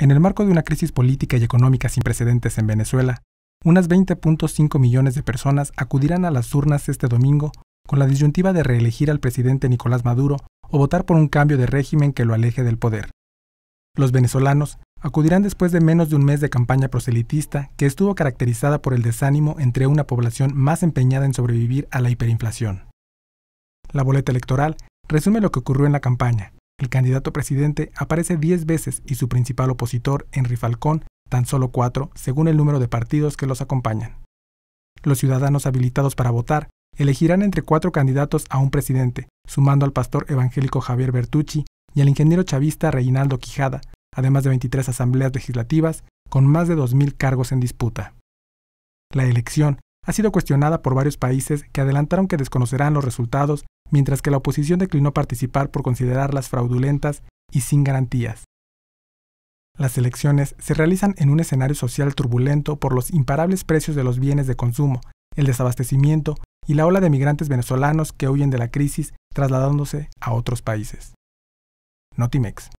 En el marco de una crisis política y económica sin precedentes en Venezuela, unas 20.5 millones de personas acudirán a las urnas este domingo con la disyuntiva de reelegir al presidente Nicolás Maduro o votar por un cambio de régimen que lo aleje del poder. Los venezolanos acudirán después de menos de un mes de campaña proselitista que estuvo caracterizada por el desánimo entre una población más empeñada en sobrevivir a la hiperinflación. La boleta electoral resume lo que ocurrió en la campaña, el candidato presidente aparece 10 veces y su principal opositor, Henry Falcón, tan solo 4, según el número de partidos que los acompañan. Los ciudadanos habilitados para votar elegirán entre cuatro candidatos a un presidente, sumando al pastor evangélico Javier Bertucci y al ingeniero chavista Reinaldo Quijada, además de 23 asambleas legislativas con más de 2.000 cargos en disputa. La elección ha sido cuestionada por varios países que adelantaron que desconocerán los resultados mientras que la oposición declinó participar por considerarlas fraudulentas y sin garantías. Las elecciones se realizan en un escenario social turbulento por los imparables precios de los bienes de consumo, el desabastecimiento y la ola de migrantes venezolanos que huyen de la crisis trasladándose a otros países. Notimex.